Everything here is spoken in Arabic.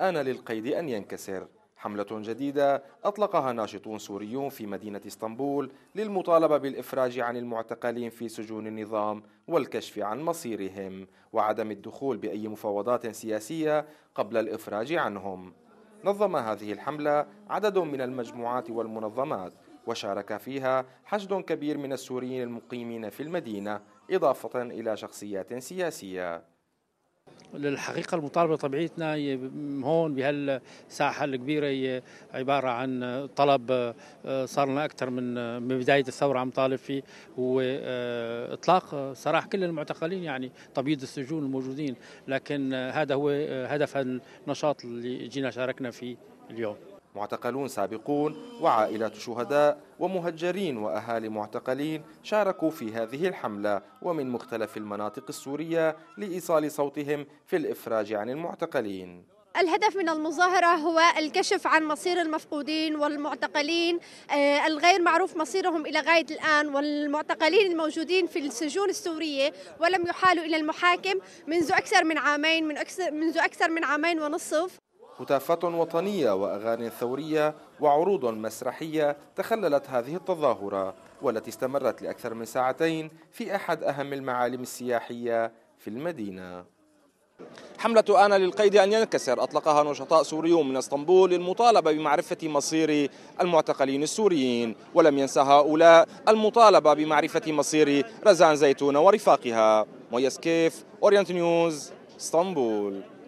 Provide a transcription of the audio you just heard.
آن للقيد أن ينكسر حملة جديدة أطلقها ناشطون سوريون في مدينة اسطنبول للمطالبة بالإفراج عن المعتقلين في سجون النظام والكشف عن مصيرهم وعدم الدخول بأي مفاوضات سياسية قبل الإفراج عنهم نظم هذه الحملة عدد من المجموعات والمنظمات وشارك فيها حشد كبير من السوريين المقيمين في المدينة إضافة إلى شخصيات سياسية للحقيقه المطالبه طبيعتنا هون بهالساحه الكبيره هي عباره عن طلب آه، صار لنا اكثر من آه، من بدايه الثوره عم طالب فيه هو آه، اطلاق سراح كل المعتقلين يعني تبييض السجون الموجودين لكن هذا هو هدف النشاط اللي جينا شاركنا فيه اليوم معتقلون سابقون وعائلات شهداء ومهجرين واهالي معتقلين شاركوا في هذه الحمله ومن مختلف المناطق السوريه لايصال صوتهم في الافراج عن المعتقلين الهدف من المظاهرة هو الكشف عن مصير المفقودين والمعتقلين آه، الغير معروف مصيرهم إلى غاية الآن والمعتقلين الموجودين في السجون السورية ولم يحالوا إلى المحاكم منذ أكثر من عامين منذ أكثر من عامين ونصف هتافات وطنية وأغاني ثورية وعروض مسرحية تخللت هذه التظاهرة والتي استمرت لأكثر من ساعتين في أحد أهم المعالم السياحية في المدينة حملة أنا للقيد أن ينكسر أطلقها نشطاء سوريون من اسطنبول للمطالبة بمعرفة مصير المعتقلين السوريين ولم ينسى هؤلاء المطالبة بمعرفة مصير رزان زيتون ورفاقها ميس كيف أورينت نيوز اسطنبول